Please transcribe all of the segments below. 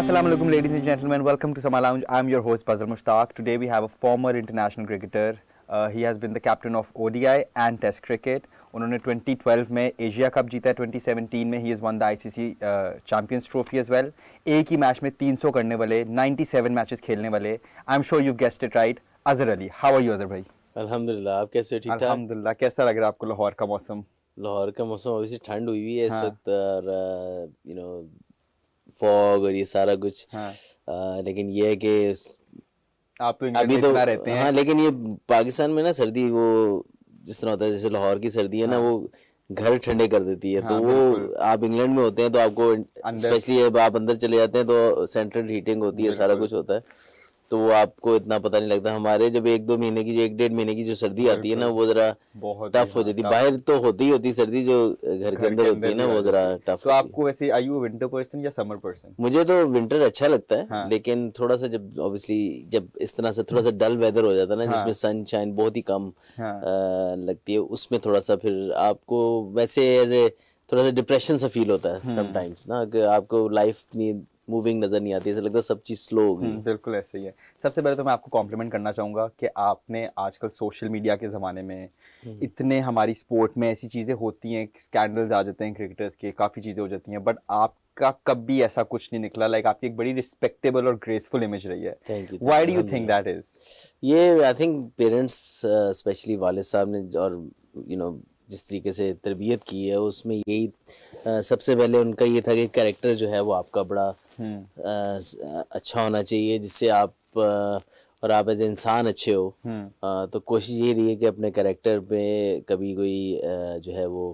Assalamu alaikum ladies and gentlemen welcome to Sama Lounge I'm your host Fazal Mushtaq today we have a former international cricketer uh, he has been the captain of ODI and Test cricket उन्होंने 2012 में Asia cup जीता है 2017 में ही is won the ICC champions trophy as well एक ही match में 300 करने वाले 97 मैचेस खेलने वाले I am sure you guessed it right Azhar Ali how are you Azhar भाई अल्हम्दुलिल्लाह आप कैसे ठीक ठाक अल्हम्दुलिल्लाह कैसा लग रहा है आपको लाहौर का मौसम लाहौर का मौसम अभी ठंड हुई हुई है हाँ। इस वक्त और यू uh, नो फॉग और ये सारा कुछ हाँ. आ, लेकिन ये है कि आप तो अभी तो रहते हैं हाँ लेकिन ये पाकिस्तान में ना सर्दी वो जिस तरह होता है जैसे लाहौर की सर्दी है हाँ. ना वो घर ठंडे कर देती है तो हाँ, तो वो आप इंग्लैंड में होते हैं तो आपको स्पेशली आप अंदर चले जाते हैं तो सेंट्रल हीटिंग होती है सारा कुछ होता है तो वो आपको इतना पता नहीं लगता हमारे जब एक दो महीने की जो एक डेढ़ महीने की जो सर्दी आती है ना वो जरा टफ हो जाती है बाहर तो होती ही होती सर्दी जो घर के अंदर होती है ना वो जरा टफ तो आपको वैसे आई यू विंटर पर्सन या समर पर्सन मुझे तो विंटर अच्छा लगता है हाँ। लेकिन थोड़ा सा जब ऑब्वियसली जब इस तरह से थोड़ा सा डल वेदर हो जाता है ना हाँ। जिसमें सनशाइन बहुत ही कम हाँ। लगती है उसमें थोड़ा सा फिर आपको वैसे एज ए थोड़ा सा डिप्रेशन सा फील होता है समटाइम्स हम्म। ना कि आपको लाइफ इतनी मूविंग नज़र नहीं आती ऐसा लगता सब चीज़ स्लो हो गई हम्म, बिल्कुल ऐसे ही है सबसे पहले तो मैं आपको कॉम्प्लीमेंट करना चाहूँगा कि आपने आजकल सोशल मीडिया के ज़माने में हम्म। इतने हमारी स्पोर्ट में ऐसी चीज़ें होती हैं स्कैंडल्स आ जाते हैं क्रिकेटर्स के काफ़ी चीज़ें हो जाती हैं बट आप का कभी ऐसा कुछ नहीं निकला लाइक like, आपकी एक बड़ी रिस्पेक्टेबल और ग्रेसफुल इमेज रही है why do you think that is ये आई थिंक पेरेंट्स स्पेशली वाले साहब ने और यू you नो know, जिस तरीके से तरबियत की है उसमें यही uh, सबसे पहले उनका ये था कि कैरेक्टर जो है वो आपका बड़ा हम्म। अच्छा होना चाहिए जिससे आप और आप एज इंसान अच्छे हो हम्म। तो कोशिश ये रही है कि अपने करेक्टर पे कभी कोई जो है वो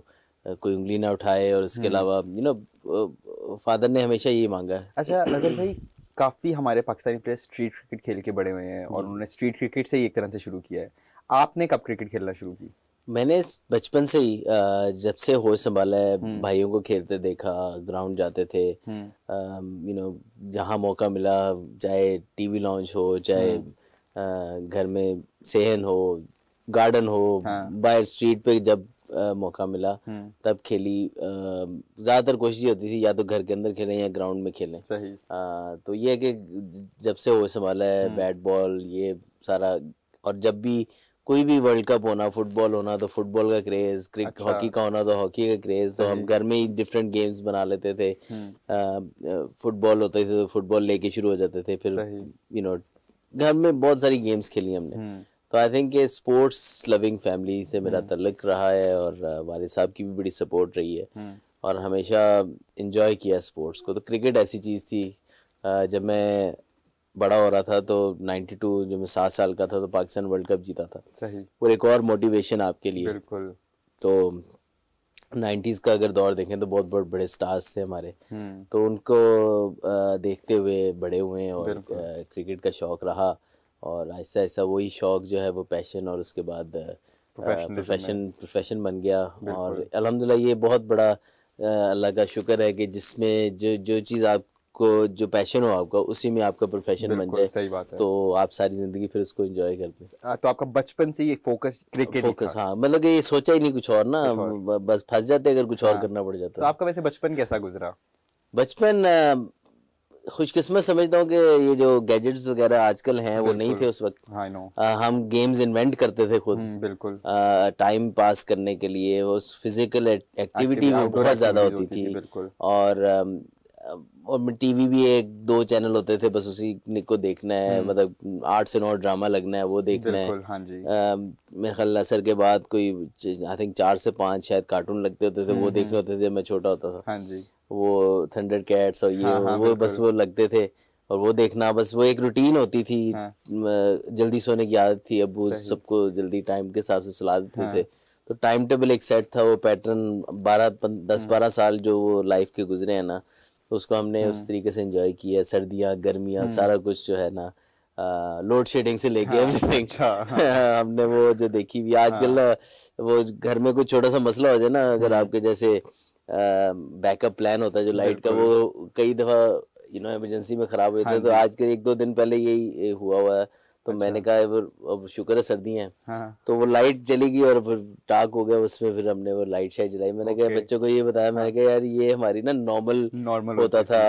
कोई उंगली ना उठाए और इसके हम्म। अलावा यू नो फादर ने हमेशा ये मांगा है अच्छा नजर भाई काफ़ी हमारे पाकिस्तानी प्लेयर स्ट्रीट क्रिकेट खेल के बड़े हुए हैं और उन्होंने स्ट्रीट क्रिकेट से ही एक तरह से शुरू किया है आपने कब क्रिकेट खेलना शुरू की मैंने बचपन से ही जब से होश संभाला है हम्म। भाइयों को खेलते देखा ग्राउंड जाते थे यू हम्म। नो जहाँ मौका मिला चाहे टीवी लॉन्च हो चाहे हम्म। घर में सेहन हो गार्डन हो हाँ। बाहर स्ट्रीट पे जब आ, मौका मिला तब खेली ज़्यादातर कोशिश होती थी या तो घर के अंदर खेलें या ग्राउंड में खेलें सही आ, तो ये है कि जब से होश संभाला है बैट बॉल ये सारा और जब भी कोई भी वर्ल्ड कप होना फुटबॉल होना तो फुटबॉल का क्रेज क्रिकेट अच्छा। हॉकी का होना तो हॉकी का क्रेज तो हम घर में ही डिफरेंट गेम्स बना लेते थे हम्म। फुटबॉल होते थे तो फुटबॉल लेके शुरू हो जाते थे फिर यू नो घर में बहुत सारी गेम्स खेली हमने हम्म। तो आई थिंक ये स्पोर्ट्स लविंग फैमिली से मेरा हम्म। तल्लक रहा है और वाले साहब की भी बड़ी सपोर्ट रही है और हमेशा इंजॉय किया स्पोर्ट्स को तो क्रिकेट ऐसी चीज़ थी जब मैं बड़ा हो रहा था तो 92 जो मैं सात साल का था तो पाकिस्तान वर्ल्ड कप जीता था सही और एक और मोटिवेशन आपके लिए बिल्कुल तो 90s का अगर दौर देखें तो बहुत बहुत बड़े स्टार्स थे हमारे हम्म। तो उनको देखते हुए बड़े हुए और क्रिकेट का शौक रहा और ऐसा ऐसा वही शौक जो है वो पैशन और उसके बाद प्रोफेशन प्रोफेशन बन गया और अलहमदिल्ला ये बहुत बड़ा अल्लाह का शुक्र है कि जिसमें जो जो चीज़ आप आपको जो पैशन हो आपका उसी में आपका प्रोफेशन बन जाए सही बात है तो आप सारी जिंदगी फिर उसको एंजॉय करते हैं तो आपका बचपन से ये फोकस क्रिकेट फोकस हाँ मतलब ये सोचा ही नहीं कुछ और ना बस फंस जाते अगर कुछ और हाँ। करना पड़ जाता तो आपका वैसे बचपन कैसा गुजरा बचपन खुशकिस्मत समझता हूँ कि ये जो गैजेट्स वगैरह आजकल हैं वो नहीं थे उस वक्त हाँ, हम गेम्स इन्वेंट करते थे खुद हम्म, बिल्कुल टाइम पास करने के लिए उस फिजिकल एक्टिविटी में बहुत ज़्यादा होती थी, थी और और टीवी भी एक दो चैनल होते थे बस उसी को देखना है हम्म। मतलब आठ से नौ ड्रामा लगना है वो देखना है हाँ जी मेरे ख्याल असर के बाद कोई आई थिंक चार से पांच शायद कार्टून लगते होते थे वो हम्म, देखने हम्म। होते थे मैं छोटा होता था हाँ जी वो थंडर कैट्स और ये हाँ, हाँ वो बस वो लगते थे और वो देखना बस वो एक रूटीन होती थी हाँ। जल्दी सोने की आदत थी अब सबको जल्दी टाइम के हिसाब से सुला देते हाँ। थे तो टाइम टेबल एक सेट था वो पैटर्न बारह दस बारह साल जो वो लाइफ के गुजरे हैं ना तो उसको हमने उस हम्म। तरीके से इंजॉय किया सर्दियाँ गर्मियाँ हम्म। सारा कुछ जो है ना लोड शेडिंग से लेके एवरीथिंग हाँ, अच्छा। हमने वो जो देखी भी आजकल हाँ। वो घर में कोई छोटा सा मसला हो जाए ना अगर हम्म। आपके जैसे बैकअप प्लान होता है जो लाइट का वो कई दफ़ा यू नो इमरजेंसी में ख़राब हो जाता है हाँ तो आज एक दो दिन पहले यही हुआ हुआ है तो अच्छा। मैंने कहा अब शुक्र है सर्दी है हाँ, हाँ। तो वो लाइट चली गई और फिर डार्क हो गया उसमें फिर हमने वो लाइट शाइट जलाई मैंने कहा बच्चों को ये बताया मैंने कहा यार ये हमारी ना नॉर्मल नॉर्मल होता था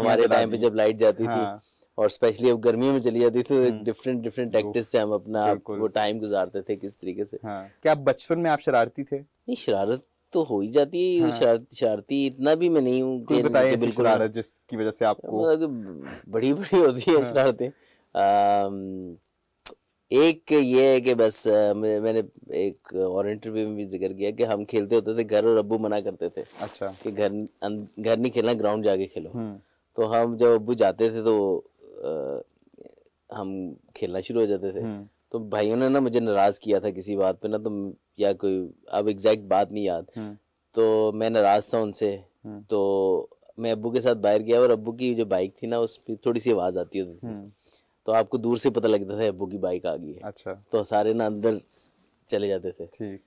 हमारे टाइम पे जब लाइट जाती थी हाँ। और स्पेशली अब गर्मियों में चली जाती थी डिफरेंट डिफरेंट प्रैक्टिस से हम अपना वो टाइम गुजारते थे किस तरीके से हाँ। क्या आप बचपन में आप शरारती थे नहीं शरारत तो हो ही जाती है हाँ। शरारत, शरारती इतना भी मैं नहीं हूँ बिल्कुल जिसकी वजह से आपको मतलब बड़ी बड़ी होती है हाँ। शरारतें Um, एक ये है कि बस मैंने एक और इंटरव्यू में भी जिक्र किया कि हम खेलते होते थे घर और अब्बू मना करते थे अच्छा कि घर अं, घर नहीं खेलना ग्राउंड जाके खेलो हम्म। तो हम जब अब्बू जाते थे तो आ, हम खेलना शुरू हो जाते थे हम्म। तो भाइयों ने ना मुझे नाराज़ किया था किसी बात पे ना तो या कोई अब एग्जैक्ट बात नहीं याद हम्म। तो मैं नाराज़ था उनसे तो मैं अब्बू के साथ बाहर गया और अब्बू की जो बाइक थी ना उस पर थोड़ी सी आवाज़ आती होती थी तो आपको दूर से पता लगता था अबू की बाइक आ गई है अच्छा तो सारे ना अंदर चले जाते थे ठीक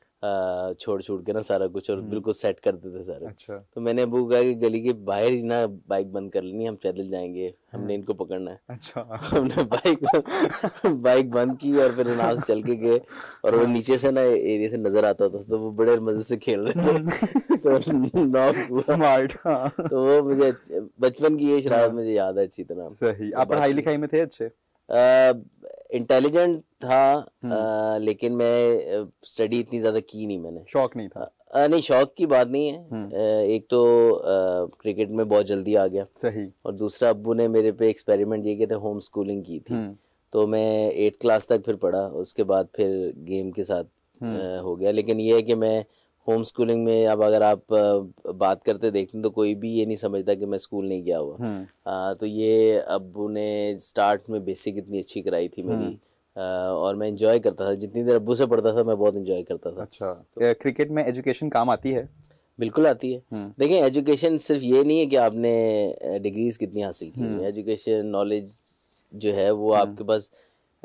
छोड़ छोड़ के ना सारा कुछ और हम्म। बिल्कुल सेट करते थे सारे अच्छा तो मैंने अबू कहा कि गली के बाहर ही ना बाइक बंद कर लेनी हम पैदल जाएंगे हमने हाँ। इनको पकड़ना है अच्छा हमने बाइक बाइक बंद की और फिर यहाँ से चल के गए और वो हाँ। नीचे से ना एरिया से नजर आता था तो वो बड़े मजे से खेल रहे थे तो स्मार्ट हाँ। तो वो मुझे बचपन की ये शरारत हाँ। मुझे याद है अच्छी तरह सही तो आप पढ़ाई लिखाई में थे अच्छे इंटेलिजेंट था हम्म। लेकिन मैं स्टडी इतनी ज़्यादा की नहीं मैंने शौक नहीं था आ, नहीं शौक की बात नहीं है हम्म। एक तो आ, क्रिकेट में बहुत जल्दी आ गया सही और दूसरा अबू ने मेरे पे एक्सपेरिमेंट ये किया था होम स्कूलिंग की थी हम्म। तो मैं एट क्लास तक फिर पढ़ा उसके बाद फिर गेम के साथ आ, हो गया लेकिन ये है कि मैं होम स्कूलिंग में अब अगर आप बात करते देखते हैं तो कोई भी ये नहीं समझता कि मैं स्कूल नहीं गया हुआ आ, हम्म। तो ये अबू ने स्टार्ट में बेसिक इतनी अच्छी कराई थी मेरी हम्म। और मैं इंजॉय करता था जितनी देर अबू से पढ़ता था मैं बहुत इंजॉय करता था अच्छा तो, क्रिकेट में एजुकेशन काम आती है बिल्कुल आती है हम्म। देखिए एजुकेशन सिर्फ ये नहीं है कि आपने डिग्रीज कितनी हासिल की एजुकेशन नॉलेज जो है वो आपके पास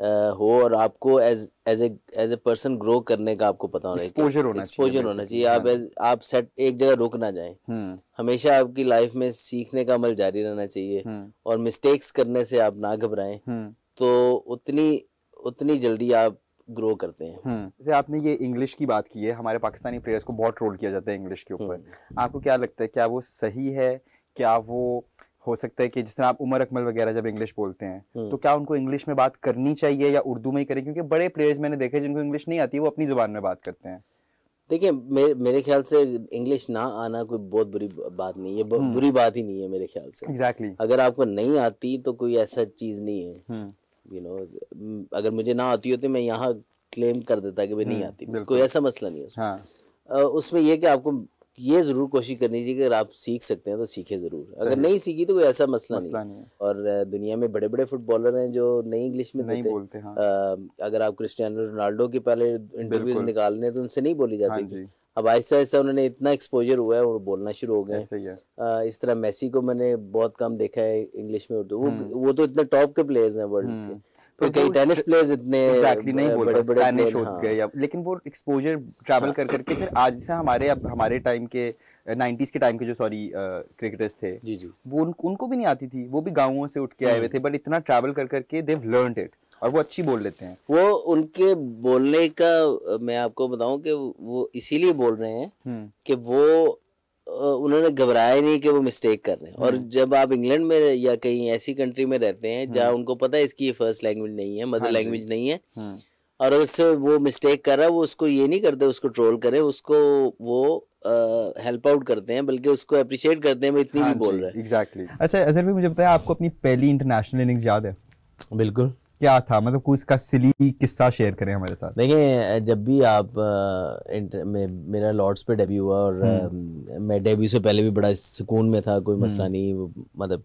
हो और आपको as as a as a person grow करने का आपको पता होना एक्सपोजर होना एक्सपोजर होना चाहिए आप एज हाँ। आप सेट एक जगह रुक ना जाए हम्म। हमेशा आपकी लाइफ में सीखने का अमल जारी रहना चाहिए हम्म। और मिस्टेक्स करने से आप ना घबराएं हम्म। तो उतनी उतनी जल्दी आप ग्रो करते हैं जैसे आपने ये इंग्लिश की बात की है हमारे पाकिस्तानी प्लेयर्स को बहुत ट्रोल किया जाता है इंग्लिश के ऊपर आपको क्या लगता है क्या वो सही है क्या वो हो सकता है कि जिस तरह आप उमर अकमल वगैरह जब इंग्लिश बोलते हैं हम्म। तो क्या उनको इंग्लिश में बात करनी चाहिए या उर्दू में ही करें क्योंकि बड़े प्लेयर्स मैंने देखे जिनको इंग्लिश नहीं आती वो अपनी जुबान में बात करते हैं देखिए मेरे मेरे ख्याल से इंग्लिश ना आना कोई बहुत बुरी बात नहीं है हम्म। बुरी बात ही नहीं है मेरे ख्याल से एग्जैक्टली exactly. अगर आपको नहीं आती तो कोई ऐसा चीज़ नहीं है you hmm. you know know, अगर मुझे ना आती होती मैं यहाँ क्लेम कर देता कि भाई नहीं आती कोई ऐसा मसला नहीं है उसमें हाँ. उसमें ये कि आपको ये जरूर कोशिश करनी चाहिए कि अगर आप सीख सकते हैं तो सीखे जरूर अगर नहीं सीखी तो कोई ऐसा मसला, मसला नहीं, नहीं और दुनिया में बड़े बड़े फुटबॉलर हैं जो नई इंग्लिश में नहीं बोलते हाँ। आ, अगर आप क्रिस्टियानो रोनाल्डो के पहले इंटरव्यूज निकालने तो उनसे नहीं बोली जाती हाँ अब आहिस्ता आहिस्ता उन्होंने इतना एक्सपोजर हुआ है और बोलना शुरू हो गए इस तरह मेसी को मैंने बहुत कम देखा है इंग्लिश में उर्दू वो हम्म। वो तो इतने टॉप के प्लेयर्स हैं वर्ल्ड के हम्म। टेनिस तो प्लेयर्स तो इतने एग्जैक्टली नहीं बोल रहे हाँ। लेकिन वो एक्सपोजर ट्रैवल कर करके फिर आज से हमारे अब हमारे टाइम के नाइन्टीज़ के टाइम के जो सॉरी क्रिकेटर्स थे जी जी वो उन, उनको भी नहीं आती थी वो भी गाँवों से उठ के आए हुए हम्म। थे बट इतना ट्रैवल कर करके देव लर्न इट और वो अच्छी बोल लेते हैं वो उनके बोलने का मैं आपको बताऊं कि वो इसीलिए बोल रहे हैं हम्म। कि वो उन्होंने घबराया नहीं कि वो मिस्टेक कर रहे हैं और हम्म। जब आप इंग्लैंड में या कहीं ऐसी कंट्री में रहते हैं जहाँ हम्म। उनको पता है इसकी फर्स्ट लैंग्वेज नहीं है मदर लैंग्वेज हाँ नहीं है हम्म। और उससे वो मिस्टेक कर रहा है वो उसको ये नहीं करते उसको ट्रोल करे उसको वो हेल्प आउट करते हैं बल्कि उसको अप्रिशिएट करते हैं इतनी भी हाँ बोल रहे हैं एग्जैक्टली अच्छा अजहर भाई मुझे बताया आपको अपनी पहली इंटरनेशनल इनिंग्स याद है बिल्कुल क्या था मतलब कोई इसका सिली किस्सा शेयर करें हमारे साथ देखिए जब भी आप आ, मे, मेरा लॉर्ड्स पे डेब्यू हुआ और आ, हम्म। मैं डेब्यू से पहले भी बड़ा सुकून में था कोई हम्म। मसला नहीं मतलब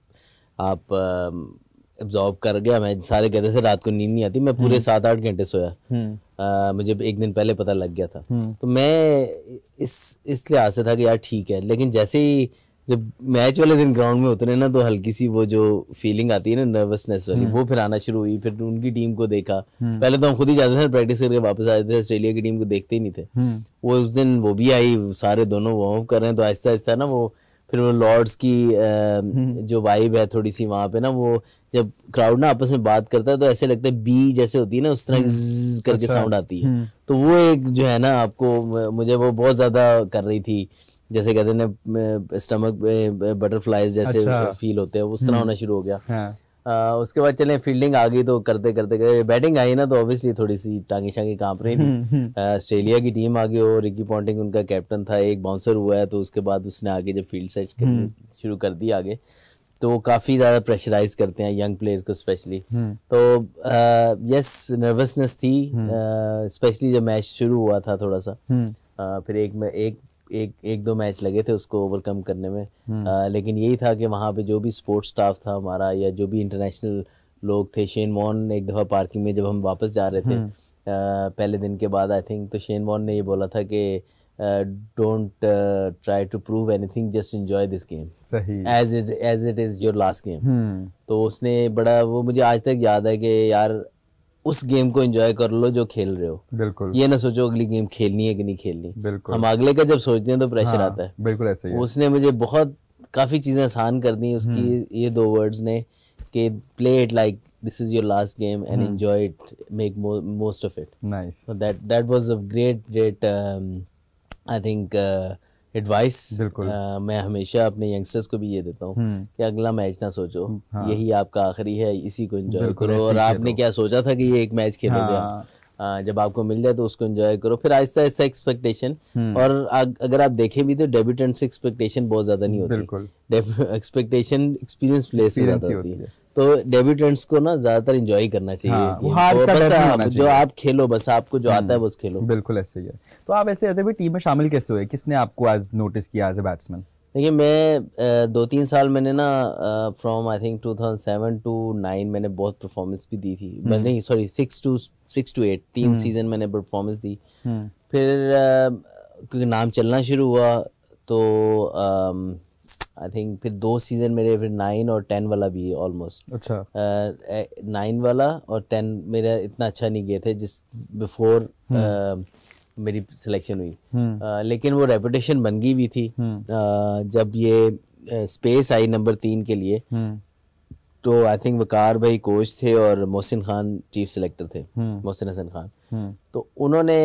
आप एब्जॉर्ब कर गया मैं सारे कहते थे रात को नींद नहीं आती मैं पूरे हम्म। सात आठ घंटे सोया आ, मुझे एक दिन पहले पता लग गया था तो मैं इस इस लिहाज से था कि यार ठीक है लेकिन जैसे ही जब मैच वाले दिन ग्राउंड में उतरे ना तो हल्की सी वो जो फीलिंग आती है ना नर्वसनेस वाली हम्म। वो फिर आना शुरू हुई फिर उनकी टीम को देखा हम्म। पहले तो हम खुद ही जाते थे प्रैक्टिस करके वापस आते थे ऑस्ट्रेलिया की टीम को देखते ही नहीं थे हम्म। वो उस दिन वो भी आई सारे दोनों वार्म कर रहे हैं तो आहिस्ता आहिस्ता ना वो फिर वो लॉर्ड्स की जो वाइब है थोड़ी सी वहां पे ना वो जब क्राउड ना आपस में बात करता है तो ऐसे लगता है बी जैसे होती है ना उस तरह करके साउंड अच्छा। आती है तो वो एक जो है ना आपको मुझे वो बहुत ज़्यादा कर रही थी जैसे कहते हैं स्टमक बटरफ्लाइज जैसे अच्छा। फील होते हैं उस तरह हम्म। होना शुरू हो गया हाँ। आ, उसके बाद चले फील्डिंग आ गई तो करते करते करते बैटिंग आई ना तो ऑब्वियसली थोड़ी सी टांगी शांगी कांप रही थी ऑस्ट्रेलिया हम्म, हम्म। की टीम आ गई और रिकी पॉन्टिंग उनका कैप्टन था एक बाउंसर हुआ है तो उसके बाद उसने आगे जब फील्ड सेट शुरू कर दी आगे तो वो काफ़ी ज़्यादा प्रेशराइज करते हैं यंग प्लेयर्स को स्पेशली तो यस नर्वसनेस थी स्पेशली जब मैच शुरू हुआ था थोड़ा सा आ, फिर एक में एक एक एक दो मैच लगे थे उसको ओवरकम करने में हम्म। आ, लेकिन यही था कि वहाँ पे जो भी स्पोर्ट्स स्टाफ था हमारा या जो भी इंटरनेशनल लोग थे शेन मोहन एक दफ़ा पार्किंग में जब हम वापस जा रहे थे हम्म। आ, पहले दिन के बाद आई थिंक तो शेन वॉन ने ये बोला था कि don't try to prove anything just enjoy this game as is as it is your last game तो उसने बड़ा वो मुझे आज तक याद है कि यार उस गेम को एंजॉय कर लो जो खेल रहे हो बिल्कुल ये ना सोचो अगली गेम खेलनी है कि नहीं खेलनी बिल्कुल हम अगले का जब सोचते हैं तो प्रेशर हाँ, आता है बिल्कुल ऐसे ही उसने मुझे बहुत काफ़ी चीज़ें आसान कर दी उसकी हम्म। ये दो वर्ड्स ने कि play it like this is your last game and enjoy it make most of it nice so that that was a great great I think advice मैं हमेशा अपने यंगस्टर्स को भी ये देता हूँ हम्म। कि अगला मैच ना सोचो हाँ। यही आपका आखिरी है इसी को एंजॉय करो और आपने क्या सोचा था कि ये एक मैच खेलोगे हाँ। जब आपको मिल जाए तो उसको एंजॉय करो फिर आहिस्ता आहिस्ता एक्सपेक्टेशन हम्म। और अगर आप देखें भी तो डेब्यूटेंट से एक्सपेक्टेशन बहुत ज्यादा नहीं होती एक्सपेक्टेशन एक्सपीरियंस प्लेस होती है तो डेब्यूटेंट्स को ना ज्यादातर इंजॉय करना चाहिए हाँ, वो तो बस आप, चाहिए। जो आप खेलो बस आपको जो आता है हम्म, बस खेलो बिल्कुल ऐसे ही है तो आप ऐसे भी टीम में शामिल कैसे हुए किसने आपको आज नोटिस किया एज ए बैट्समैन देखिए मैं दो तीन साल मैंने ना from I think two thousand seven to nine मैंने बहुत परफॉर्मेंस भी दी थी हम्म। बट नहीं sorry six to six to eight तीन सीजन हम्म। मैंने परफॉर्मेंस दी फिर क्योंकि नाम चलना शुरू हुआ तो आ, आई थिंक फिर दो सीज़न मेरे फिर नाइन और टेन वाला भी ऑलमोस्ट अच्छा नाइन uh, वाला और टेन मेरा इतना अच्छा नहीं गए थे जिस बिफोर हम्म। uh, मेरी सिलेक्शन हुई हम्म। uh, लेकिन वो रेपुटेशन बन गई भी थी हम्म। uh, जब ये स्पेस आई नंबर तीन के लिए तो आई थिंक वकार भाई कोच थे और मोहसिन खान चीफ सिलेक्टर थे हम्म। मोहसिन हसन खान हम्म। तो उन्होंने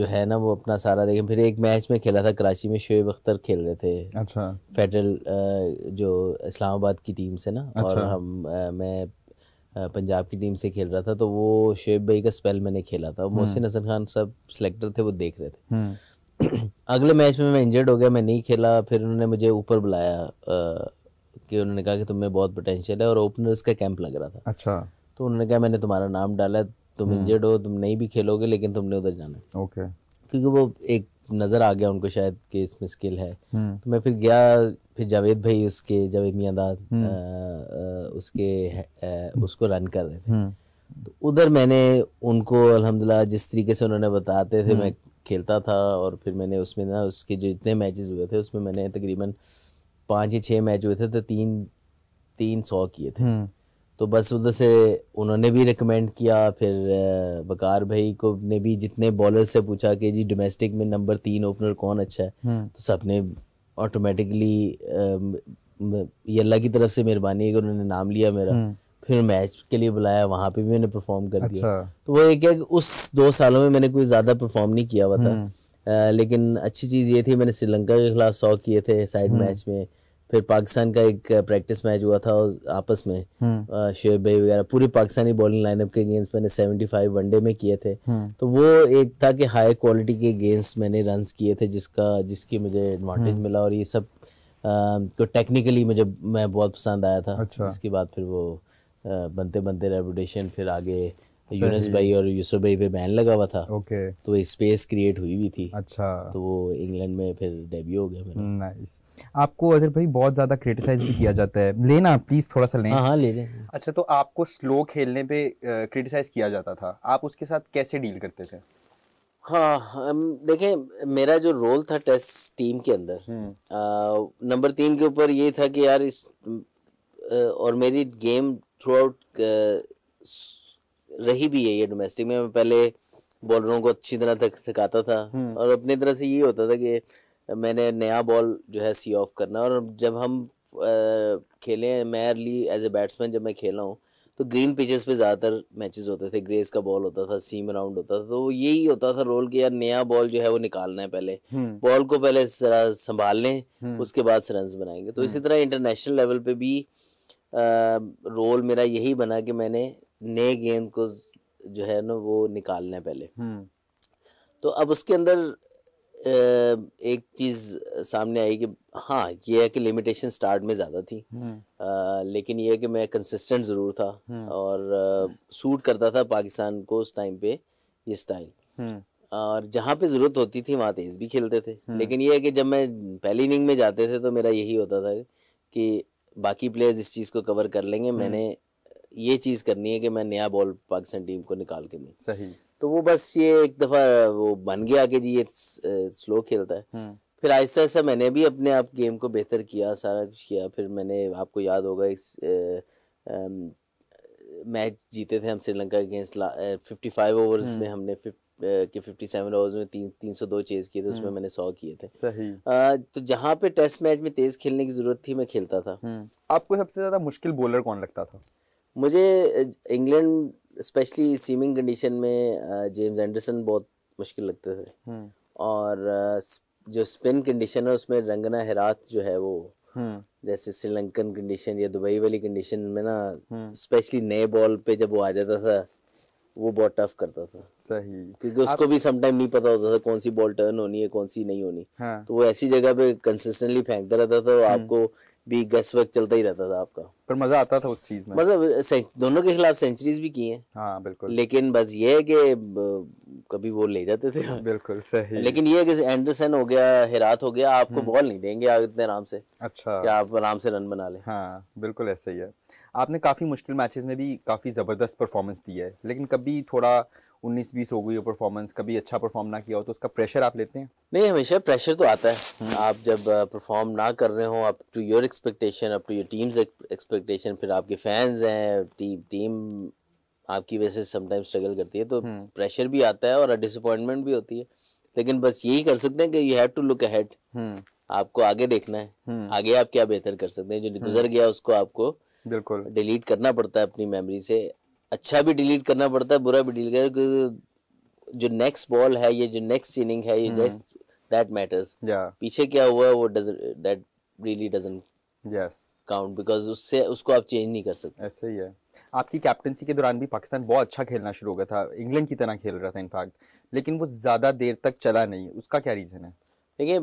जो है ना वो अपना सारा देखा फिर एक मैच में खेला था कराची में शोएब अख्तर खेल रहे थे अच्छा फेडरल जो इस्लामाबाद की टीम से ना अच्छा। और हम मैं पंजाब की टीम से खेल रहा था तो वो शोएब भाई का स्पेल मैंने खेला था हम्म। मोहसिन हसन खान सब सिलेक्टर थे वो देख रहे थे अगले मैच में मैं इंजर्ड हो गया मैं नहीं खेला फिर उन्होंने मुझे ऊपर बुलाया कि उन्होंने कहा कि तुम्हें बहुत पोटेंशियल है और ओपनर्स का कैंप लग रहा था अच्छा तो उन्होंने कहा मैंने तुम्हारा नाम डाला तुम इंजर्ड हम्म। हो तुम नहीं भी खेलोगे लेकिन तुमने उधर जाना है ओके क्योंकि वो एक नज़र आ गया उनको शायद कि इसमें स्किल है हम्म। तो मैं फिर गया फिर जावेद भाई उसके जावेद मियाँ दाद हम्म। उसके आ, उसको रन कर रहे थे तो उधर मैंने उनको अलहमदिल्ला जिस तरीके से उन्होंने बताते थे मैं खेलता था और फिर मैंने उसमें ना उसके जो इतने मैचेस हुए थे उसमें मैंने तकरीबन पाँच या छः मैच हुए थे तो तीन तीन सौ किए थे हम्म। तो बस उधर से उन्होंने भी रिकमेंड किया फिर बकार भाई को ने भी जितने बॉलर से पूछा कि जी डोमेस्टिक में नंबर तीन ओपनर कौन अच्छा है हम्म। तो सबने ऑटोमेटिकली ये अल्लाह की तरफ से मेहरबानी है कि उन्होंने नाम लिया मेरा हम्म। फिर मैच के लिए बुलाया वहाँ पे भी मैंने परफॉर्म कर अच्छा। दिया तो वो एक है उस दो सालों में मैंने कोई ज़्यादा परफॉर्म नहीं किया हुआ था लेकिन अच्छी चीज़ ये थी मैंने श्रीलंका के खिलाफ सौ किए थे साइड मैच हम्म। में फिर पाकिस्तान का एक प्रैक्टिस मैच हुआ था आपस में हम्म। शेब भाई वगैरह पूरी पाकिस्तानी बॉलिंग लाइनअप के गेंस मैंने 75 वनडे में किए थे हम्म। तो वो एक था कि हाई क्वालिटी के गेंस मैंने रन किए थे जिसका जिसकी मुझे एडवांटेज मिला और ये सब को टेक्निकली मुझे मैं बहुत पसंद आया था अच्छा। जिसके बाद फिर वो बनते बनते रेपुटेशन फिर आगे यूनस भाई और यूसुफ भाई पे बैन लगा हुआ था ओके okay. तो स्पेस क्रिएट हुई भी थी अच्छा तो वो इंग्लैंड में फिर डेब्यू हो गया मेरा नाइस आपको अजर भाई बहुत ज्यादा क्रिटिसाइज भी किया जाता है लेना प्लीज थोड़ा सा लेना हां हाँ, ले ले अच्छा तो आपको स्लो खेलने पे क्रिटिसाइज किया जाता था आप उसके साथ कैसे डील करते थे हाँ देखें मेरा जो रोल था टेस्ट टीम के अंदर नंबर हम्म। तीन के ऊपर ये था कि यार इस आ, और मेरी गेम थ्रू आउट रही भी है ये डोमेस्टिक में पहले बॉलरों को अच्छी तरह तक सिखाता था हम्म। और अपनी तरह से ये होता था कि मैंने नया बॉल जो है सी ऑफ करना और जब हम खेले मैं एज ए बैट्समैन जब मैं खेला हूँ तो ग्रीन पिचेस पे ज़्यादातर मैचेस होते थे ग्रेस का बॉल होता था सीम राउंड होता था तो यही होता था रोल कि यार नया बॉल जो है वो निकालना है पहले बॉल हम्म। को पहले संभाल लें हम्म। उसके बाद रन बनाएंगे तो इसी तरह इंटरनेशनल लेवल पे भी आ, रोल मेरा यही बना कि मैंने नए गेंद को जो है ना वो निकालना है पहले हम्म। तो अब उसके अंदर एक चीज़ सामने आई कि हाँ ये है कि लिमिटेशन स्टार्ट में ज़्यादा थी आ, हम्म। लेकिन ये है कि मैं कंसिस्टेंट ज़रूर था हम्म। और सूट करता था पाकिस्तान को उस टाइम पे ये स्टाइल और जहाँ पे ज़रूरत होती थी वहाँ तेज़ भी खेलते थे लेकिन ये है कि जब मैं पहली इनिंग में जाते थे तो मेरा यही होता था कि बाकी प्लेयर्स इस चीज़ को कवर कर लेंगे मैंने ये चीज़ करनी है कि मैं नया बॉल पाकिस्तान टीम को निकाल के दूँ सही तो वो बस ये एक दफ़ा वो बन गया कि जी ये स्लो खेलता है हम्म। फिर आहिस्ता आहिस्ता मैंने भी अपने आप गेम को बेहतर किया सारा कुछ किया फिर मैंने आपको याद होगा इस मैच जीते थे हम Sri Lanka against fifty five overs में हमने के सेवन ओवर्स में तीन तीन सौ दो चेज किए थे उसमें हम्म। मैंने सौ किए थे सही आ, तो जहाँ पे टेस्ट मैच में तेज खेलने की जरूरत थी मैं खेलता था हम्म। आपको सबसे ज्यादा मुश्किल बॉलर कौन लगता था मुझे इंग्लैंड स्पेशली सीमिंग कंडीशन में जेम्स एंडरसन बहुत मुश्किल लगते थे हम्म। और जो स्पिन कंडीशन है उसमें रंगना हिरात जो है वो हम्म। जैसे श्रीलंकन कंडीशन या दुबई वाली कंडीशन में ना स्पेशली हम्म। नए बॉल पे जब वो आ जाता था वो बहुत टफ करता था सही क्योंकि उसको आप... भी समटाइम नहीं पता होता था कौन सी बॉल टर्न होनी है कौन सी नहीं होनी हाँ। तो वो ऐसी जगह पे कंसिस्टेंटली फेंकता रहता था तो आपको भी गस वक्त चलता ही रहता था आपका पर मजा आता था उस चीज में मतलब दोनों के खिलाफ सेंचुरीज भी की है हाँ बिल्कुल लेकिन बस ये है कि कभी वो ले जाते थे बिल्कुल सही लेकिन ये है कि एंडरसन हो गया हिरात हो गया आपको बॉल हम्म। नहीं देंगे आप इतने आराम से अच्छा कि आप आराम से रन बना ले हाँ बिल्कुल ऐसा ही है आपने काफ़ी मुश्किल मैचेस में भी काफ़ी ज़बरदस्त परफॉर्मेंस दी है लेकिन कभी थोड़ा उन्नीस बीस हो गई हो परफॉर्मेंस कभी अच्छा परफॉर्म ना किया हो तो उसका प्रेशर आप लेते हैं नहीं हमेशा प्रेशर तो आता है आप जब परफॉर्म ना कर रहे हो up to your expectation up to your team's expectation फिर आपके फैंस हैं टीम टीम आपकी वजह से समटाइम स्ट्रगल करती है तो प्रेशर हम्म। भी आता है और डिसअपॉइंटमेंट भी होती है लेकिन बस यही कर सकते हैं कि you have to look ahead आपको आगे देखना है हम्म। आगे आप क्या बेहतर कर सकते हैं जो हम्म। गुजर गया उसको आपको बिल्कुल डिलीट करना पड़ता है अपनी मेमोरी से अच्छा भी डिलीट करना पड़ता है बुरा भी डिलीट करना क्योंकि जो नेक्स्ट बॉल है ये जो नेक्स्ट इनिंग है ये जस्ट दैट मैटर्स पीछे क्या हुआ वो that really doesn't yes count because उससे उसको आप चेंज नहीं कर सकते ऐसे ही है आपकी कैप्टनसी के दौरान भी पाकिस्तान बहुत अच्छा खेलना शुरू हो गया था इंग्लैंड की तरह खेल रहा था इनफैक्ट लेकिन वो ज़्यादा देर तक चला नहीं उसका क्या रीज़न है देखिए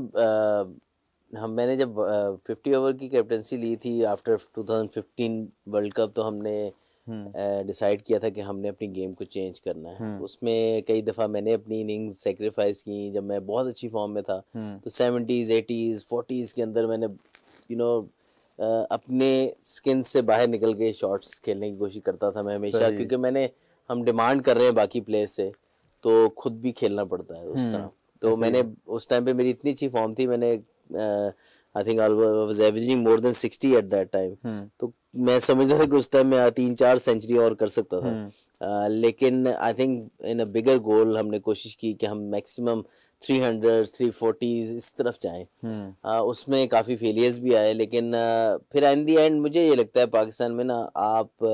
हम मैंने जब फिफ्टी ओवर की कैप्टनसी ली थी आफ्टर 2015 वर्ल्ड कप तो हमने डिसाइड हम्म। किया था कि हमने अपनी गेम को चेंज करना है हम्म। उसमें कई दफ़ा मैंने अपनी इनिंग्स सेक्रीफाइस की जब मैं बहुत अच्छी फॉर्म में था हम्म। तो सेवेंटीज़ एटीज़ फोर्टीज़ के अंदर मैंने यू नो अपने स्किन से बाहर निकल के शॉट्स खेलने की कोशिश करता था मैं हमेशा क्योंकि मैंने हम डिमांड कर रहे हैं बाकी प्लेयर से तो खुद भी खेलना पड़ता है उस तरह तो मैंने उस टाइम पे मेरी इतनी अच्छी फॉर्म थी मैंने I think I was averaging more than 60 at that time तो मैं समझता था कि उस टाइम मैं तीन चार सेंचुरी और कर सकता था हम्म। आ, लेकिन आई थिंक इन अ बिगर गोल हमने कोशिश की कि हम मैक्सिमम थ्री फोर्टीज इस तरफ जाएं हम्म। उसमें काफ़ी फेलियर्स भी आए लेकिन आ, फिर इन दी एंड मुझे ये लगता है पाकिस्तान में ना आप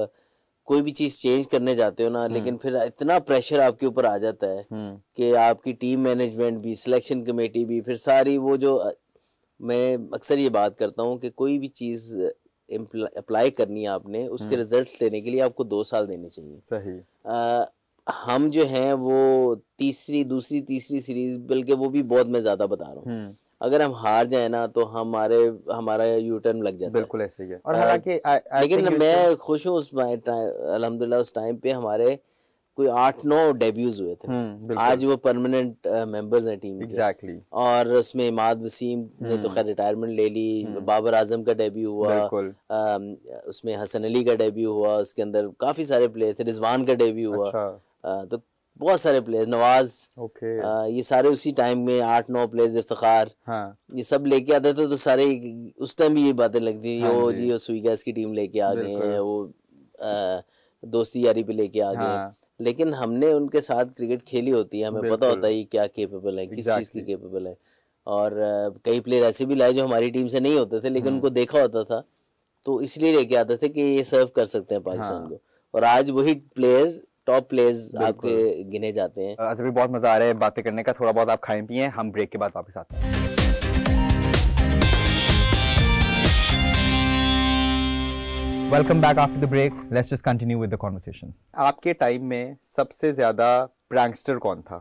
कोई भी चीज़ चेंज करने जाते हो ना हम्म। लेकिन फिर इतना प्रेशर आपके ऊपर आ जाता है कि आपकी टीम मैनेजमेंट भी सिलेक्शन कमेटी भी फिर सारी वो जो मैं अक्सर ये बात करता हूँ कि कोई भी चीज़ अप्लाई करनी है आपने उसके रिजल्ट्स हम्म। लेने के लिए आपको दो साल देने चाहिए सही आ, हम जो हैं वो तीसरी दूसरी तीसरी सीरीज बल्कि वो भी बहुत मैं ज्यादा बता रहा हूँ हम्म। अगर हम हार जाए ना तो हमारे हमारा यू टर्न लग जाता बिल्कुल ऐसे ही है और हालांकि लेकिन मैं खुश हूँ उस अलहमदुल्ला उस टाइम पे हमारे कोई आठ नौ डेब्यूज हुए थे हम्म, आज वो परमानेंट मेंबर्स uh, हैं टीम exactly. के और उसमें इमाद वसीम ने तो हम्म। खैर रिटायरमेंट ले ली हम्म। बाबर आजम का डेब्यू हुआ आ, um, उसमें हसन अली का डेब्यू हुआ उसके अंदर काफी सारे प्लेयर थे रिजवान का डेब्यू हुआ अच्छा। आ, तो बहुत सारे प्लेयर नवाज ओके आ, ये सारे उसी टाइम में आठ नौ प्लेयर्स इफ्तार हाँ। ये सब लेके आते थे तो सारे उस टाइम भी ये बातें लगती हाँ यो जी, वो सुई गैस की टीम लेके आ गए हैं वो दोस्ती यारी पे लेके आ गए हाँ। लेकिन हमने उनके साथ क्रिकेट खेली होती है हमें पता होता है ये क्या केपेबल है किस चीज़ की केपेबल है और कई प्लेयर ऐसे भी लाए जो हमारी टीम से नहीं होते थे लेकिन हम्म। उनको देखा होता था तो इसलिए लेके आते थे कि ये सर्व कर सकते हैं पाकिस्तान हाँ। को और आज वही प्लेयर टॉप प्लेयर्स आपके गिने जाते हैं अच्छा भी बहुत मजा आ रहा है बातें करने का थोड़ा बहुत आप खाएं पिए हम ब्रेक के बाद वापस आते हैं welcome back after the break let's just continue with the conversation आपके टाइम में सबसे ज्यादा प्रैंकस्टर कौन था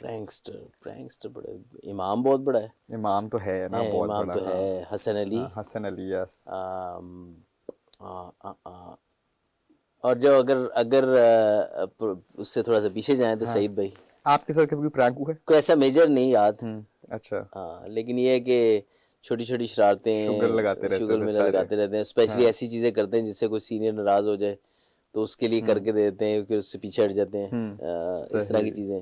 प्रैंकस्टर प्रैंकस्टर बड़े इमाम बहुत बड़ा है इमाम तो है ना बहुत इमाम बड़ा तो हाँ। है हसन अली आ, हाँ, हसन अली यस और जो अगर अगर उससे थोड़ा सा पीछे जाएं तो हाँ। सईद भाई आपके साथ कभी प्रैंक हुआ है कोई ऐसा मेजर नहीं याद हम्म, अच्छा हाँ लेकिन ये है कि छोटी छोटी शरारतें शुगर लगाते रहते लगाते रहते हैं स्पेशली हाँ। ऐसी चीज़ें करते हैं जिससे कोई सीनियर नाराज़ हो जाए तो उसके लिए हम्म। करके दे देते हैं फिर उससे पीछे हट जाते हैं आ, हम्म। इस तरह की चीज़ें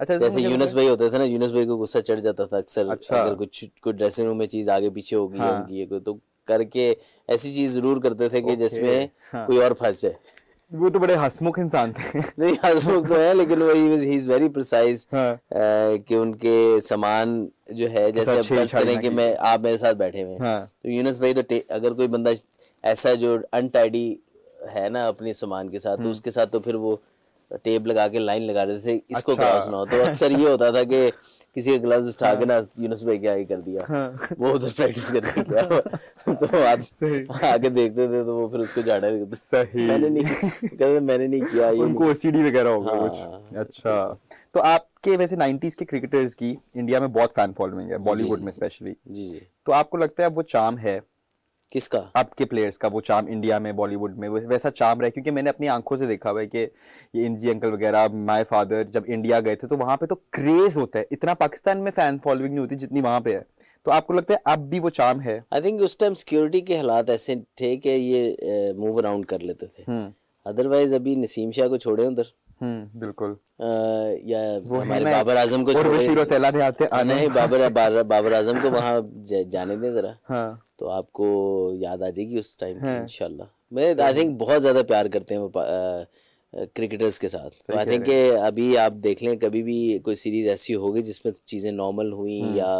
अच्छा जैसे यूनस भाई होते थे ना यूनस भाई को गुस्सा चढ़ जाता था अक्सर अच्छा। अगर कुछ कोई ड्रेसिंग रूम में चीज़ आगे पीछे होगी हाँ। उनकी तो करके ऐसी चीज़ ज़रूर करते थे कि जिसमें हाँ। कोई और फंस जाए वो तो बड़े हसमुख इंसान थे नहीं हसमुख तो है लेकिन वही इज वेरी प्रिसाइज कि उनके सामान जो है जैसे अब फर्ज करें कि मैं आप मेरे साथ बैठे हुए हाँ. तो यूनस भाई तो अगर कोई बंदा ऐसा जो अनटाइडी है ना अपने सामान के साथ तो हम्म। उसके साथ तो फिर वो टेप लगा के लाइन लगा रहे थे इसको अच्छा। क्या सुनाओ तो अक्सर ये होता था कि किसी का ग्लव्स उठा के हाँ। ना यूनुस भाई क्या ही कर दिया हाँ। वो उधर प्रैक्टिस करने गया तो आज आगे देखते थे तो वो फिर उसको झाड़ा लगता सही मैंने नहीं कहते मैंने नहीं किया ये उनको ओसीडी वगैरह हो गया कुछ हाँ। अच्छा तो आपके वैसे 90s के क्रिकेटर्स की इंडिया में बहुत फैन फॉलोइंग है बॉलीवुड में स्पेशली जी जी तो आपको लगता है वो चार्म है किसका आपके प्लेयर्स का वो चाम इंडिया में बॉलीवुड में वैसा चाम रहा है क्योंकि मैंने अपनी आंखों से देखा हुआ है कि ये इंजी अंकल वगैरह माय फादर जब इंडिया गए थे तो वहां पे तो क्रेज होता है इतना पाकिस्तान में फैन फॉलोइंग नहीं होती जितनी वहां पे है तो आपको लगता है अब भी वो चाम है आई थिंक उस टाइम सिक्योरिटी के हालात ऐसे थे कि ये मूव अराउंड कर लेते थे अदरवाइज हम्म। अभी नसीम शाह को छोड़े उधर हम्म, बिल्कुल आ, या हमारे बाबर आजम को छोड़े बाबर बाबर आजम को वहाँ जाने दें जरा हाँ। तो आपको याद आ जाएगी उस टाइम की हाँ। इंशाल्लाह मैं आई थिंक बहुत ज़्यादा प्यार करते हैं क्रिकेटर्स के साथ आई थिंक तो अभी आप देख लें कभी भी कोई सीरीज ऐसी होगी जिसमें चीज़ें नॉर्मल हुई हाँ। या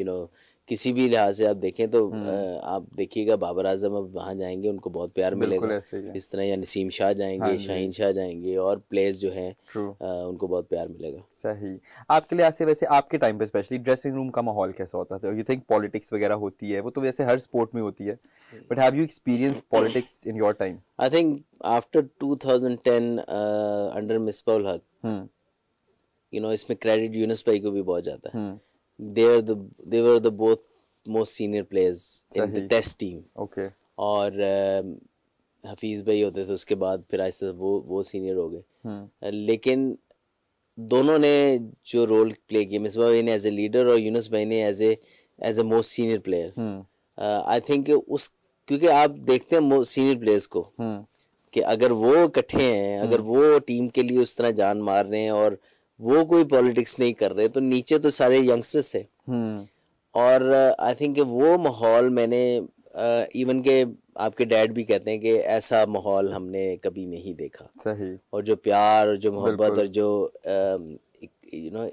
यू नो किसी भी लिहाज से आप देखें तो हम्म। आप देखिएगा बाबर आजम अब वहाँ जाएंगे उनको बहुत प्यार मिलेगा इस तरह या नसीम शाह जाएंगे हाँ शाहीन शाह जाएंगे और प्लेयर्स जो हैं उनको बहुत प्यार मिलेगा सही आपके लिहाज से वैसे आपके टाइम पे स्पेशली ड्रेसिंग रूम का माहौल कैसा होता था यू थिंक पॉलिटिक्स वगैरह होती है वो तो वैसे हर स्पोर्ट में होती है but have you experience politics in your time I think after 2010 under Misbahul Haq you know इसमें क्रेडिट यूनिस भाई को भी बहुत जाता है हम्म। they are the they were the both most senior players in the test team okay और हफीज़ um, भाई होते थे उसके बाद फिर आहिस्ता वो वो सीनियर हो गए हम्म। uh, लेकिन दोनों ने जो रोल प्ले किया मिसबा भाई ने एज ए लीडर और यूनुस भाई ने as a as a most senior player I think उस क्योंकि आप देखते हैं सीनियर प्लेयर्स को हम्म। कि अगर वो इकट्ठे हैं हम्म। अगर वो टीम के लिए उस तरह जान मार रहे हैं और uh, वो कोई पॉलिटिक्स नहीं कर रहे तो नीचे तो सारे यंगस्टर्स है हम्म। और आई uh, थिंक वो माहौल मैंने इवन uh, के आपके डैड भी कहते हैं कि ऐसा माहौल हमने कभी नहीं देखा सही और जो प्यार और जो मोहब्बत और जो यू नो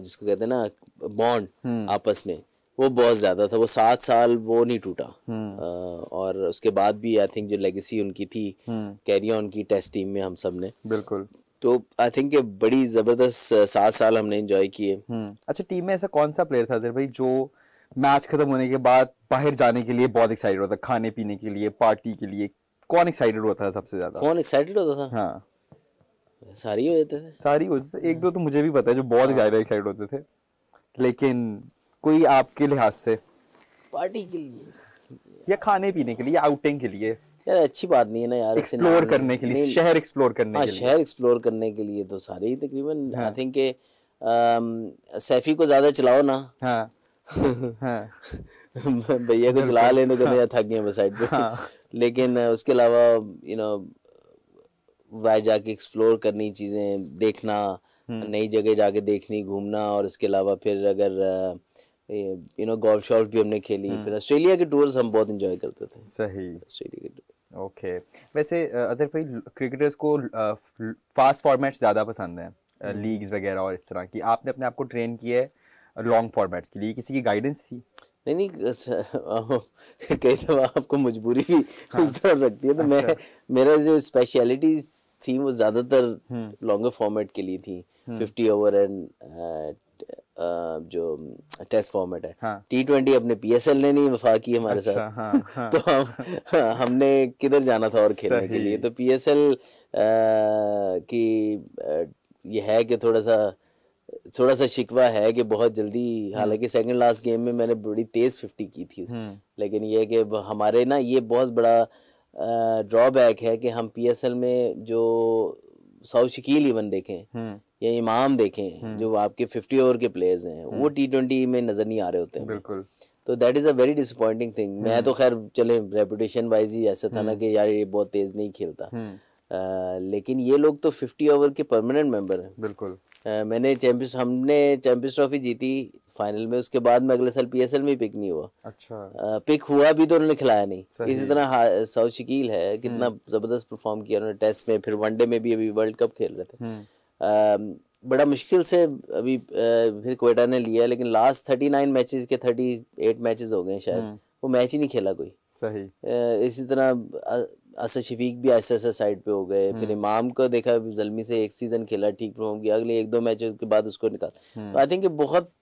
जिसको कहते हैं ना बॉन्ड हम्म। आपस में वो बहुत ज़्यादा था वो सात साल वो नहीं टूटा हम्म। uh, और उसके बाद भी आई थिंक जो लेगेसी उनकी थी कैरियर उनकी टेस्ट टीम में हम सब ने बिल्कुल तो आई थिंक ये बड़ी जबरदस्त सात साल हमने एंजॉय किए हम्म। अच्छा टीम में ऐसा कौन सा प्लेयर था अजहर भाई जो मैच खत्म होने के बाद बाहर जाने के लिए बहुत एक्साइटेड होता खाने पीने के लिए पार्टी के लिए कौन एक्साइटेड होता था सबसे ज्यादा कौन एक्साइटेड होता था हाँ सारी हो जाते थे सारी हो जाते थे एक दो तो मुझे भी पता है जो बहुत हाँ। ज्यादा एक्साइटेड होते थे लेकिन कोई आपके लिहाज से पार्टी के लिए या खाने पीने के लिए आउटिंग के लिए यार अच्छी बात नहीं है ना यार एक्सप्लोर करने के लिए शहर एक्सप्लोर करने हाँ, शहर एक्सप्लोर करने के लिए तो सारे ही तकरीबन आई थिंक के सैफी को ज्यादा चलाओ ना हाँ। हाँ। भैया को चला लें तो कहते हैं थक गए साइड पे हाँ। लेकिन उसके अलावा यू नो वह जाके एक्सप्लोर करनी चीज़ें देखना हम्म। नई जगह जाके देखनी घूमना और इसके अलावा फिर अगर यू नो गोल्फ शॉल्फ भी हमने खेली हम्म। फिर ऑस्ट्रेलिया के टूर्स हम बहुत इंजॉय करते थे सही ऑस्ट्रेलिया के टूर ओके वैसे अदर भाई क्रिकेटर्स को फास्ट फॉर्मेट्स ज़्यादा पसंद हैं लीग्स हम्म। वगैरह और इस तरह की आपने अपने आप को ट्रेन किया है लॉन्ग फॉर्मेट्स के लिए किसी की गाइडेंस थी नहीं नहीं कई दफ़ा आपको मजबूरी भी हाँ। उस तरह लगती है तो मैं अच्छा। मेरा जो स्पेशलिटीज थी वो ज़्यादातर लॉन्गर फॉर्मेट हम्म। के लिए थी फिफ्टी ओवर एंड जो टेस्ट फॉर्मेट है टी हाँ। ट्वेंटी अपने पी एस एल ने नहीं वफा की हमारे अच्छा, साथ हाँ, हाँ. तो हम हाँ, हमने किधर जाना था और खेलने के लिए तो पी एस एल की ये है कि थोड़ा सा थोड़ा सा शिकवा है कि बहुत जल्दी हम्म। हालांकि सेकंड लास्ट गेम में मैंने बड़ी तेज फिफ्टी की थी हम्म। लेकिन ये कि हमारे ना ये बहुत बड़ा ड्रॉबैक है कि हम पीएसएल में जो साउथ शकील इवन देखें हम्म। या इमाम देखें हम्म। जो आपके फिफ्टी ओवर के प्लेयर्स हैं वो टी हम्म। ट्वेंटी में नजर नहीं आ रहे होते हैं बिल्कुल तो that is a very disappointing thing मैं हम्म। तो खैर चले रेपुटेशन वाइज ही ऐसा था ना कि यार ये बहुत तेज नहीं खेलता आ, लेकिन ये लोग तो फिफ्टी ओवर के परमानेंट मेंबर हैं बिल्कुल आ, मैंने चैंपियंस हमने चैंपियंस ट्रॉफी जीती फाइनल में उसके बाद में अगले साल पीएसएल में पिक नहीं हुआ अच्छा आ, पिक हुआ भी तो उन्होंने खिलाया नहीं इसी तरह सौ शकील है कितना जबरदस्त परफॉर्म किया उन्होंने टेस्ट में फिर वनडे में भी अभी वर्ल्ड कप खेल रहे थे बड़ा मुश्किल से अभी फिर कोयटा ने लिया लेकिन लास्ट थर्टी नाइन मैच के थर्टी एट मैच हो गए शायद हम्म। वो मैच ही नहीं खेला कोई सही इसी तरह असद शफीक भी ऐसे ऐसे साइड पे हो गए हम्म। फिर इमाम को देखा जलमी से एक सीजन खेला ठीक परफॉर्म किया अगले एक दो मैच के बाद उसको निकाल आई हम्म। थिंक तो बहुत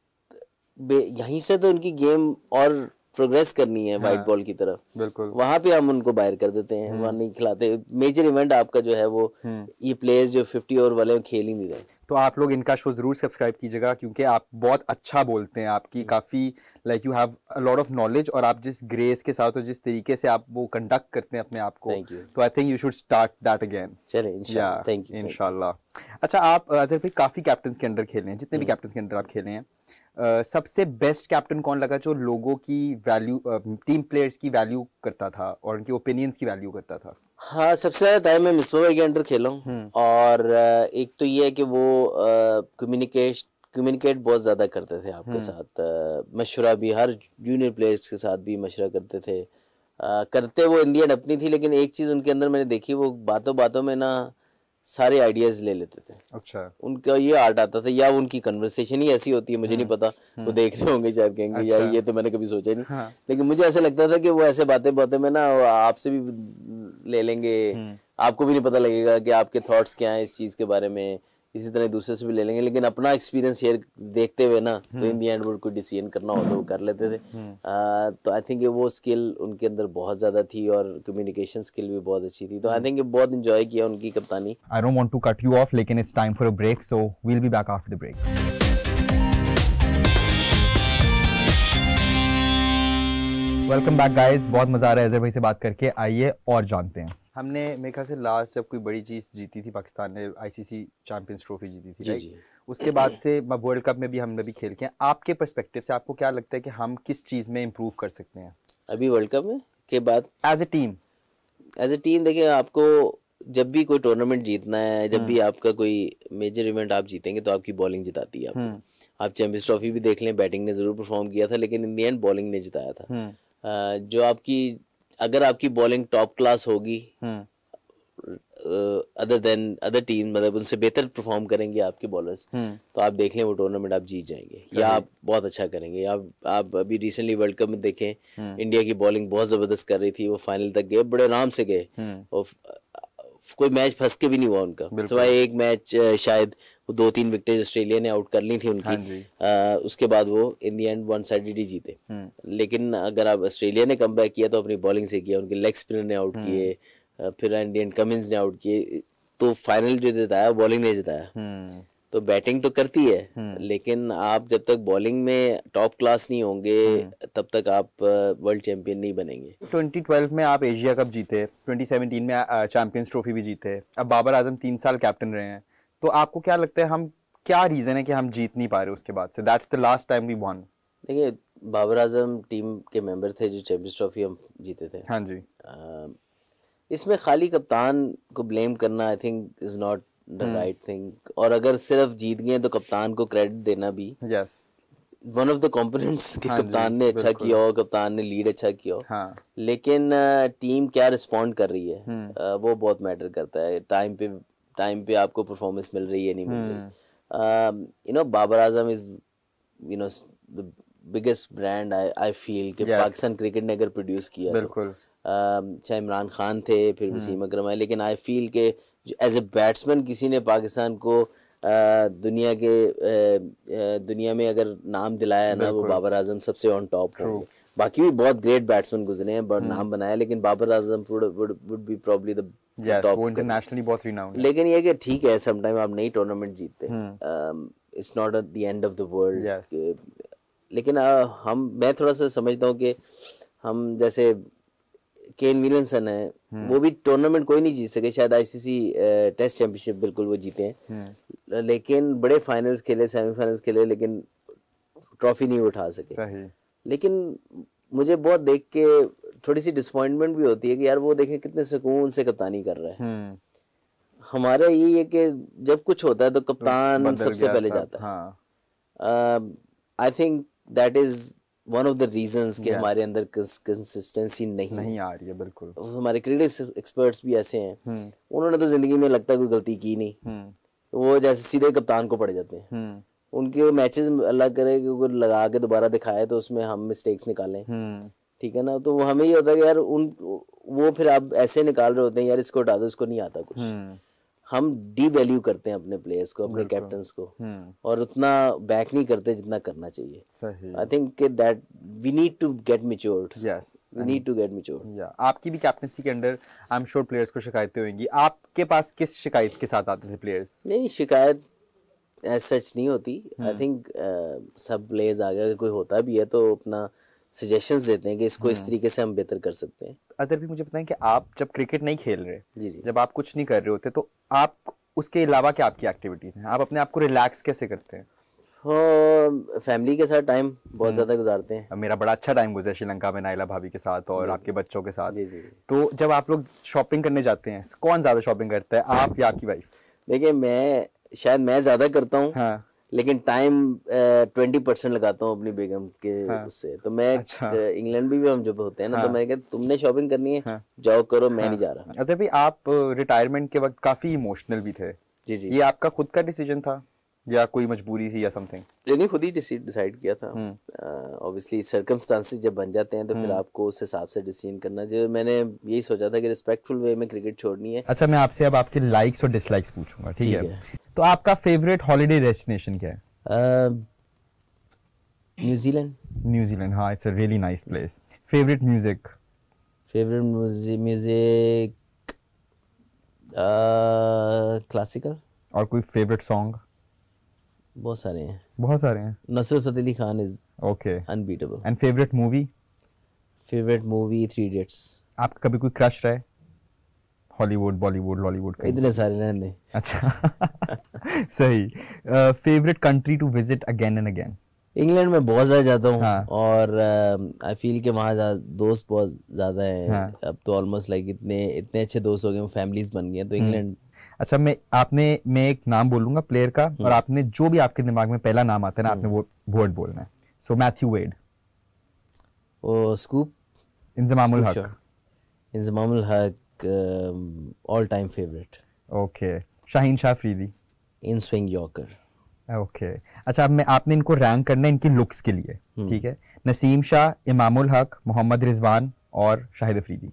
यहीं से तो उनकी गेम और प्रोग्रेस करनी है व्हाइट बॉल की तरफ बिल्कुल वहां पे हम उनको बाहर कर देते हैं वहां हम्म। नहीं खिलाते मेजर इवेंट आपका जो है वो हम्म। ये प्लेयर्स जो फिफ्टी ओवर वाले खेल ही नहीं रहे तो आप लोग इनका शो ज़रूर सब्सक्राइब कीजिएगा क्योंकि आप बहुत अच्छा बोलते हैं आपकी हम्म। काफ़ी like you have a lot of knowledge और आप जिस ग्रेस के साथ और जिस तरीके से आप वो कंडक्ट करते हैं अपने आप को तो I think you should start that again चले थैंक यू इंशाल्लाह अच्छा आप uh, अजहर भाई काफ़ी कैप्टन के अंडर खेले हैं जितने भी कैप्टन हम्म. के अंडर आप खेले हैं uh, सबसे बेस्ट कैप्टन कौन लगा जो लोगों की वैल्यू टीम प्लेयर्स की वैल्यू करता था और उनकी ओपिनियंस की वैल्यू करता था हाँ सबसे ज़्यादा टाइम मैं मिसबा भाई के अंडर खेला हूँ हम्म. और uh, एक तो ये है कि वो कम्युनिकेशन uh, कम्युनिकेट बहुत ज़्यादा करते थे आपके हम्म। साथ मशवरा भी हर जूनियर प्लेयर्स के साथ भी मशवरा करते थे आ, करते वो इंडियन अपनी थी लेकिन एक चीज़ उनके अंदर मैंने देखी वो बातों बातों में ना सारे आइडियाज़ ले लेते थे अच्छा उनका ये आर्ट आता था या उनकी कन्वर्सेशन ही ऐसी होती है मुझे नहीं हम्म। पता वो हम्म। देख रहे होंगे शायद कहेंगे अच्छा। या ये तो मैंने कभी सोचा नहीं हाँ। लेकिन मुझे ऐसा लगता था कि वो ऐसे बातें बातें में ना आपसे भी ले लेंगे आपको भी नहीं पता लगेगा कि आपके थॉट्स क्या हैं इस चीज़ के बारे में इसी तरह दूसरे से भी ले लेंगे लेकिन अपना एक्सपीरियंस शेयर देखते हुए ना तो इन दी एंड वो कोई डिसीजन करना हो तो वो कर लेते थे हम्म। आ, तो आई थिंक वो स्किल उनके अंदर बहुत ज़्यादा थी और कम्युनिकेशन स्किल भी बहुत अच्छी थी तो आई थिंक हम्म। बहुत इन्जॉय किया उनकी कप्तानी I don't want to cut you off लेकिन it's time for a break so we'll be back after the break welcome back guys बहुत मज़ा आ रहा है अजय भाई से बात करके आइए और जानते हैं हमने मेरे ख्याल से लास्ट जब कोई बड़ी चीज़ जीती थी पाकिस्तान ने आईसीसी चैंपियंस ट्रॉफी जीती थी जी, जी. उसके बाद से वर्ल्ड कप में भी हमने भी खेल के आपके परस्पेक्टिव से आपको क्या लगता है कि हम किस चीज़ में इम्प्रूव कर सकते हैं अभी वर्ल्ड कप में के बाद as a team as a team देखिए आपको जब भी कोई टूर्नामेंट जीतना है जब भी हम्म। आपका कोई मेजर इवेंट आप जीतेंगे तो आपकी बॉलिंग जिताती है हम्म। आप चैंपियंस ट्रॉफी भी देख लें बैटिंग ने जरूर परफॉर्म किया था लेकिन इन दी एंड बॉलिंग ने जिताया था हम्म। जो आपकी अगर आपकी बॉलिंग टॉप क्लास होगी अदर देन अदर टीम मतलब उनसे बेहतर परफॉर्म करेंगे आपके बॉलर्स हम्म। तो आप देख लें वो टूर्नामेंट आप जीत जाएंगे या आप बहुत अच्छा करेंगे या आप अभी रिसेंटली वर्ल्ड कप में देखें इंडिया हम्म। की बॉलिंग बहुत ज़बरदस्त कर रही थी वो फाइनल तक गए बड़े आराम से गए हम्म। और कोई मैच फंस के भी नहीं हुआ उनका सिवाय एक मैच शायद वो दो तीन विकेटेज ऑस्ट्रेलिया ने आउट कर ली थी उनकी हाँ आ, उसके बाद वो in the end one side ही जीते हम्म। लेकिन अगर आप ऑस्ट्रेलिया ने कम किया तो अपनी बॉलिंग से किया उनके लेग स्पिनर ने आउट हम्म। किए फिर इंडियन कमिंस ने आउट किए तो फाइनल जो जिताया बॉलिंग ने जिताया हम्म। तो बैटिंग तो करती है लेकिन आप जब तक बॉलिंग में टॉप क्लास नहीं होंगे तब तक आप वर्ल्ड चैंपियन नहीं बनेंगे 2012 में आप एशिया कप जीते 2017 में चैंपियंस ट्रॉफी भी जीते अब बाबर आजम तीन साल कैप्टन रहे हैं तो आपको क्या लगता है हम क्या रीज़न है कि हम जीत नहीं पा रहे उसके बाद से that's the last time we won देखिए बाबर आजम टीम के मेंबर थे जो चैंपियंस ट्रॉफी हम जीते थे हाँ जी इसमें खाली कप्तान को ब्लेम करना I think is not the right thing और अगर सिर्फ जीत गए तो कप्तान को क्रेडिट देना भी yes one of the components के हाँ कप्तान ने अच्छा किया हो कप्तान ने लीड अच्छा किया हो हाँ. लेकिन टीम क्या रिस्पॉन्ड कर रही है हम्म। वो बहुत मैटर करता है टाइम पे टाइम पे आपको परफॉर्मेंस मिल रही है नहीं मिल रही you know Babar Azam is you know the biggest brand I I feel कि पाकिस्तान क्रिकेट ने अगर प्रोड्यूस किया तो। बिल्कुल um, चाहे इमरान खान थे फिर वसीम हम्म। अक्रम है लेकिन आई फील के एज ए बैट्समैन किसी ने पाकिस्तान को uh, दुनिया के uh, uh, दुनिया में अगर नाम दिलाया ना वो बाबर आजम सबसे ऑन टॉप होंगे बाकी भी बहुत ग्रेट बैट्समैन गुजरे हैं बट हम्म। नाम बनाया लेकिन Babar Azam would be probably the internationally बहुत रिनाउंड लेकिन ये कि ठीक है सम टाइम आप नई टूर्नामेंट जीतते it's not at the end of the world लेकिन uh, हम मैं थोड़ा सा समझता हूँ कि हम जैसे केन विलियमसन है वो भी टूर्नामेंट कोई नहीं जीत सके शायद आईसीसी टेस्ट चैंपियनशिप बिल्कुल वो जीते हैं हम्म। लेकिन बड़े फाइनल्स खेले सेमीफाइनल्स खेले लेकिन ट्रॉफी नहीं उठा सके सही लेकिन मुझे बहुत देख के थोड़ी सी डिसअपॉइंटमेंट भी होती है कि यार वो देखें कितने सुकून से कप्तानी कर रहे हैं हम्म। हमारा ये है कि जब कुछ होता है तो कप्तान सबसे पहले जाता है I think that is one of the reason कि हमारे अंदर कंसिस्टेंसी नहीं नहीं आ रही है बिल्कुल हमारे क्रिकेट एक्सपर्ट्स भी ऐसे हैं हम्म। उन्होंने तो जिंदगी में लगता है कोई गलती की नहीं हम्म। वो जैसे सीधे कप्तान को पड़ जाते हैं उनके मैचेस अलग करे कि अगर लगा के दोबारा दिखाए तो उसमें हम मिस्टेक्स निकालें हम्म। ठीक है ना तो हमें ये होता है कि यार उन वो फिर आप ऐसे निकाल रहे होते हैं यार इसको हटा दो इसको नहीं आता कुछ हम्म। हम डी वैल्यू करते हैं अपने प्लेयर्स को अपने कैप्टन को हम्म। और उतना बैक नहीं करते जितना करना चाहिए I think that we need to get matured yes we need to get matured आपकी भी कैप्टनसी के under I am sure players को शिकायतें होंगी आपके पास किस शिकायत के साथ आते थे प्लेयर्स नहीं शिकायत एज सच नहीं होती आई थिंक हम्म। सब प्लेयर्स आ गए अगर कोई होता भी है तो अपना सजेशंस देते हैं कि इसको इस हम्म। तरीके से हम बेहतर कर सकते हैं अदर भी मुझे पता है कि आप जब क्रिकेट नहीं खेल रहे जी जी जब आप कुछ नहीं कर रहे होते तो आप उसके अलावा क्या आपकी एक्टिविटीज़ हैं आप अपने आप को रिलैक्स कैसे करते हैं फैमिली हाँ, के साथ टाइम बहुत हम्म। ज़्यादा गुजारते हैं मेरा बड़ा अच्छा टाइम गुजरा श्रीलंका में नाइला भाभी के साथ और आपके बच्चों के साथ जी जी तो जब आप लोग शॉपिंग करने जाते हैं कौन ज़्यादा शॉपिंग करता है आप या आपकी वाइफ देखिए मैं शायद मैं ज्यादा करता हूँ हाँ। लेकिन टाइम ट्वेंटी परसेंट लगाता हूँ अपनी बेगम के हाँ. उससे तो मैं अच्छा. इंग्लैंड भी, भी हम जब होते हैं ना तो हाँ. तो मैंने कहा तुमने शॉपिंग करनी है हाँ. जाओ करो मैं हाँ. नहीं जा रहा अच्छा भाई आप रिटायरमेंट के वक्त काफी इमोशनल भी थे जी जी ये आपका खुद का डिसीजन था या कोई मजबूरी थी या समथिंग जिन्हें खुद ही डिसाइड किया था ऑब्वियसली हम्म। uh, सर्कमस्टांसेस जब बन जाते हैं तो फिर हम्म। आपको उस हिसाब से डिसीजन करना जो मैंने यही सोचा था कि रिस्पेक्टफुल वे में क्रिकेट छोड़नी है अच्छा मैं आपसे अब आपके लाइक्स और डिसलाइक्स पूछूंगा ठीक है।, है तो आपका फेवरेट हॉलीडे डेस्टिनेशन क्या है न्यूजीलैंड न्यूजीलैंड हां it's a really nice place favourite music favourite music classical और कोई फेवरेट सॉन्ग बहुत सारे हैं बहुत सारे हैं Nusrat Fateh Ali Khan is okay unbeatable and favourite movie favourite movie Three Idiots आपका कभी कोई क्रश रहे हॉलीवुड बॉलीवुड लॉलीवुड इतने सारे रहने अच्छा सही favourite country to visit again and again England में बहुत ज्यादा जाता हूँ हाँ. और आई फील के वहाँ दोस्त बहुत ज्यादा हैं हाँ. अब तो ऑलमोस्ट लाइक इतने इतने अच्छे दोस्त हो गए फैमिलीज बन गए तो हम्म। इंग्लैंड अच्छा मैं आपने मैं एक नाम बोलूंगा प्लेयर का हम्म। और आपने जो भी आपके दिमाग में पहला नाम आता है ना आपने हम्म। वो वर्ड बोलना है सो मैथ्यू वेड ओ scoop Inzamam Haq Inzamamul Haq all time favourite okay Shaheen Shah Afridi in swing yorker okay अच्छा आप मैं आपने इनको रैंक करना इनकी लुक्स के लिए हम्म। ठीक है नसीम शाह इमामुल हक मोहम्मद रिजवान और शाहिद अफरीदी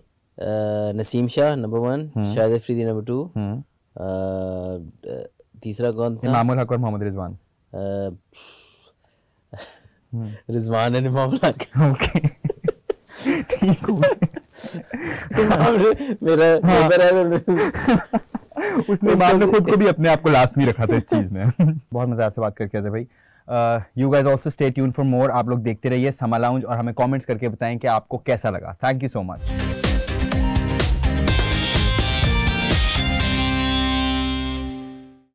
नसीम शाह नंबर वन हम्म। शाहिद अफरीदी नंबर टू हम्म। तीसरा कौन था इमामुल हक और मोहम्मद रिजवान रिजवान एंड इमामुल हक ओके ठीक है हाँ। उसने खुद को भी अपने आप को लास्ट में रखा था इस चीज में बहुत मजा आपसे बात करके भाई you guys also stay tune for more आप लोग देखते रहिए समा लाउंज और हमें कमेंट्स करके बताएं कि आपको कैसा लगा थैंक यू सो मच